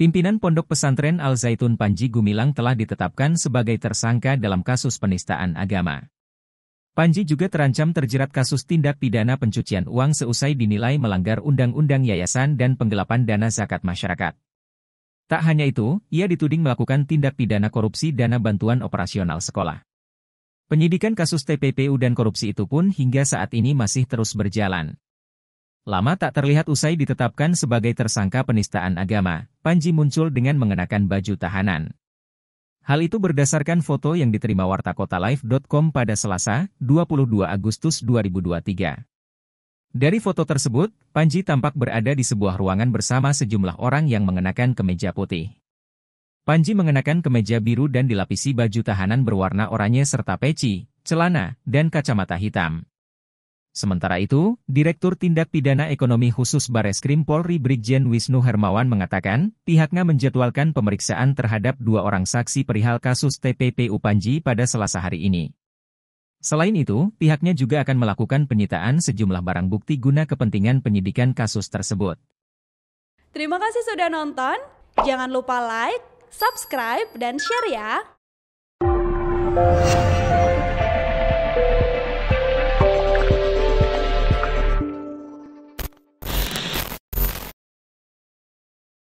Pimpinan Pondok Pesantren Al-Zaitun Panji Gumilang telah ditetapkan sebagai tersangka dalam kasus penistaan agama. Panji juga terancam terjerat kasus tindak pidana pencucian uang seusai dinilai melanggar Undang-Undang Yayasan dan Penggelapan Dana Zakat Masyarakat. Tak hanya itu, ia dituding melakukan tindak pidana korupsi dana bantuan operasional sekolah. Penyidikan kasus TPPU dan korupsi itu pun hingga saat ini masih terus berjalan. Lama tak terlihat usai ditetapkan sebagai tersangka penistaan agama, Panji muncul dengan mengenakan baju tahanan. Hal itu berdasarkan foto yang diterima wartakota.life.com pada Selasa, 22 Agustus 2023. Dari foto tersebut, Panji tampak berada di sebuah ruangan bersama sejumlah orang yang mengenakan kemeja putih. Panji mengenakan kemeja biru dan dilapisi baju tahanan berwarna oranye serta peci, celana, dan kacamata hitam. Sementara itu, Direktur Tindak Pidana Ekonomi Khusus Bareskrim Polri Brigjen Wisnu Hermawan mengatakan, pihaknya menjadwalkan pemeriksaan terhadap dua orang saksi perihal kasus TPPU Panji pada selasa hari ini. Selain itu, pihaknya juga akan melakukan penyitaan sejumlah barang bukti guna kepentingan penyidikan kasus tersebut. Terima kasih sudah nonton, jangan lupa like, subscribe, dan share ya!